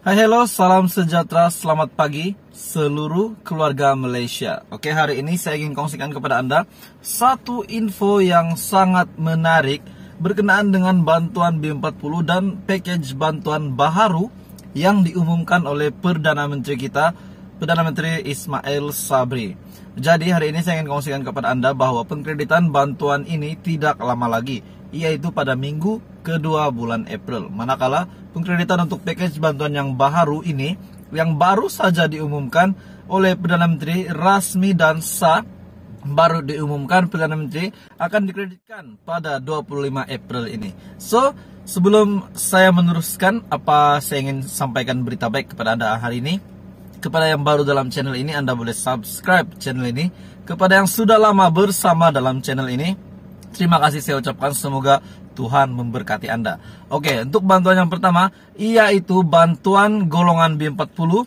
Hai hello, salam sejahtera, selamat pagi seluruh keluarga Malaysia Oke hari ini saya ingin kongsikan kepada Anda Satu info yang sangat menarik Berkenaan dengan bantuan B40 dan package bantuan baharu Yang diumumkan oleh Perdana Menteri kita Perdana Menteri Ismail Sabri. Jadi hari ini saya ingin kongsikan kepada Anda bahwa pengkreditan bantuan ini tidak lama lagi, yaitu pada minggu kedua bulan April. Manakala pengkreditan untuk package bantuan yang baru ini yang baru saja diumumkan oleh Perdana Menteri Rasmi dan Sah baru diumumkan Perdana Menteri akan dikreditkan pada 25 April ini. So, sebelum saya meneruskan apa saya ingin sampaikan berita baik kepada Anda hari ini, kepada yang baru dalam channel ini, Anda boleh subscribe channel ini. Kepada yang sudah lama bersama dalam channel ini, terima kasih saya ucapkan. Semoga Tuhan memberkati Anda. Oke, untuk bantuan yang pertama, yaitu bantuan golongan B40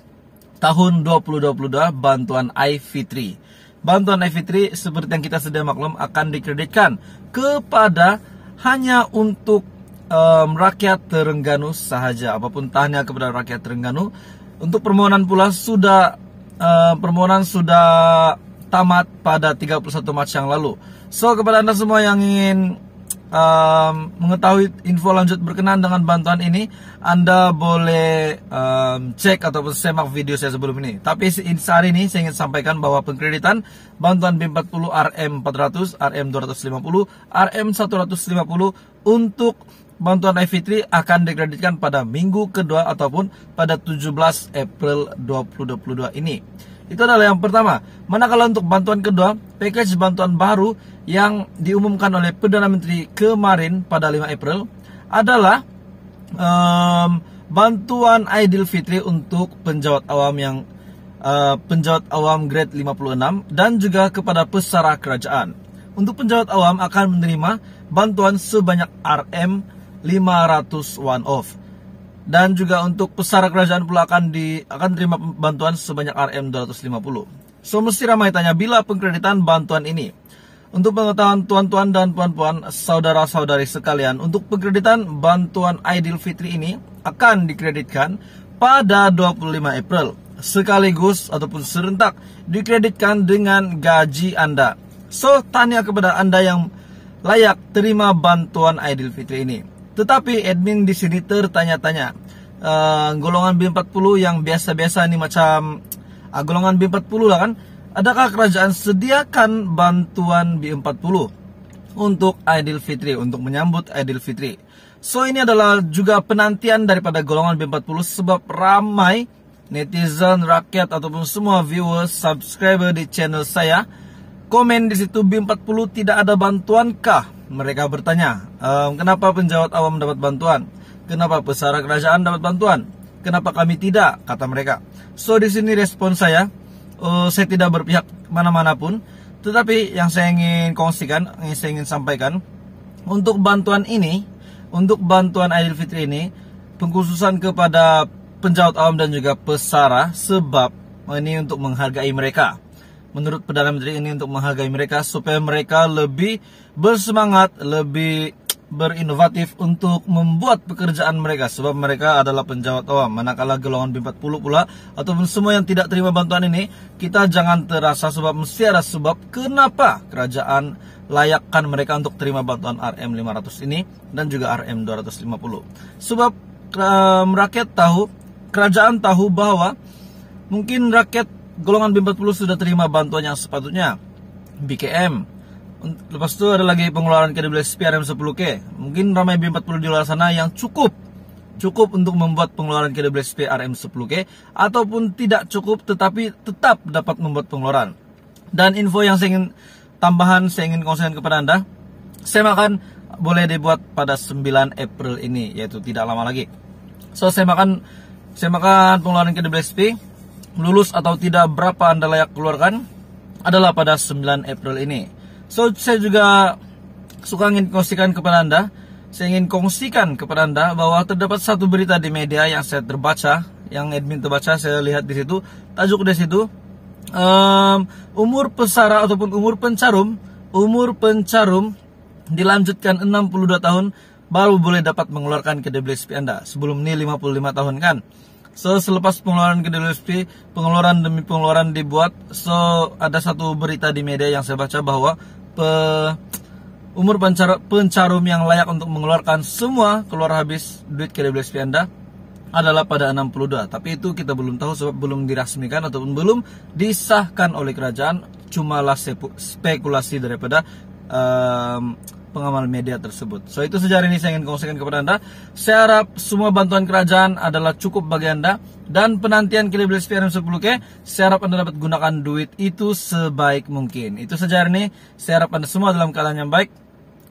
tahun 2022, bantuan IV3 Bantuan IV3 seperti yang kita sudah maklum akan dikreditkan kepada hanya untuk um, rakyat Terengganu sahaja Apapun tanya kepada rakyat Terengganu, untuk permohonan pula sudah uh, permohonan sudah tamat pada 31 Maret yang lalu. So kepada Anda semua yang ingin uh, mengetahui info lanjut berkenaan dengan bantuan ini, Anda boleh um, cek ataupun semak video saya sebelum ini. Tapi saat ini saya ingin sampaikan bahwa pengkreditan bantuan B40 RM400, RM250, RM150 untuk bantuan Fitri akan dikreditkan pada minggu kedua ataupun pada 17 April 2022 ini. Itu adalah yang pertama. Manakala untuk bantuan kedua, package bantuan baru yang diumumkan oleh Perdana Menteri kemarin pada 5 April adalah um, bantuan Aidil Fitri untuk penjawat awam yang uh, penjawat awam grade 56 dan juga kepada pesara kerajaan. Untuk penjawat awam akan menerima bantuan sebanyak RM 500 one off. Dan juga untuk pesara kerajaan pula akan di akan terima bantuan sebanyak RM 250. So mesti ramai tanya bila pengkreditan bantuan ini. Untuk pengetahuan tuan-tuan dan puan-puan, saudara-saudari sekalian, untuk pengkreditan bantuan Idul Fitri ini akan dikreditkan pada 25 April sekaligus ataupun serentak dikreditkan dengan gaji Anda. So, tanya kepada Anda yang layak terima bantuan Idul Fitri ini. Tetapi admin di sini tertanya-tanya, uh, golongan B40 yang biasa-biasa ini macam uh, golongan B40 lah kan, adakah kerajaan sediakan bantuan B40 untuk Idul Fitri untuk menyambut Idul Fitri? So ini adalah juga penantian daripada golongan B40 sebab ramai netizen, rakyat ataupun semua viewers, subscriber di channel saya komen di situ B40 tidak ada bantuankah? Mereka bertanya, ehm, kenapa penjawat awam dapat bantuan? Kenapa pesara kerajaan dapat bantuan? Kenapa kami tidak? Kata mereka. So di sini respon saya, uh, saya tidak berpihak mana-mana pun. Tetapi yang saya ingin kongsikan, yang saya ingin sampaikan, untuk bantuan ini, untuk bantuan Idul Fitri ini, pengkhususan kepada penjawat awam dan juga pesara, sebab ini untuk menghargai mereka menurut Perdana Menteri ini untuk menghargai mereka supaya mereka lebih bersemangat, lebih berinovatif untuk membuat pekerjaan mereka sebab mereka adalah penjawat awam manakala golongan B40 pula ataupun semua yang tidak terima bantuan ini kita jangan terasa sebab mesti ada sebab kenapa kerajaan layakkan mereka untuk terima bantuan RM500 ini dan juga RM250 sebab eh, rakyat tahu kerajaan tahu bahwa mungkin rakyat golongan B40 sudah terima bantuan yang sepatutnya BKM lepas itu ada lagi pengeluaran KWSP RM10K mungkin ramai B40 di luar sana yang cukup cukup untuk membuat pengeluaran KWSP RM10K ataupun tidak cukup tetapi tetap dapat membuat pengeluaran dan info yang saya ingin tambahan saya ingin konsen kepada anda saya makan boleh dibuat pada 9 April ini yaitu tidak lama lagi so saya makan saya makan pengeluaran KWSP lulus atau tidak berapa Anda layak keluarkan adalah pada 9 April ini. So, saya juga suka ingin kongsikan kepada Anda, saya ingin kongsikan kepada Anda bahwa terdapat satu berita di media yang saya terbaca, yang admin terbaca, saya lihat di situ, tajuk di situ, um, umur pesara ataupun umur pencarum, umur pencarum dilanjutkan 62 tahun baru boleh dapat mengeluarkan KDBSP Anda. Sebelum ini 55 tahun kan selepas pengeluaran ke KDLSP, pengeluaran demi pengeluaran dibuat. So, ada satu berita di media yang saya baca bahwa pe, umur pencar, pencarum yang layak untuk mengeluarkan semua keluar habis duit KDLSP Anda adalah pada 62. Tapi itu kita belum tahu sebab belum dirasmikan ataupun belum disahkan oleh kerajaan. Cumalah spekulasi daripada um, pengamal media tersebut. So itu sejarah ini saya ingin kongsikan kepada Anda. Saya harap semua bantuan kerajaan adalah cukup bagi Anda dan penantian Kelibil SPRM 10K, saya harap Anda dapat gunakan duit itu sebaik mungkin. Itu sejarah ini, saya harap Anda semua dalam keadaan yang baik.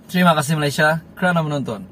Terima kasih Malaysia kerana menonton.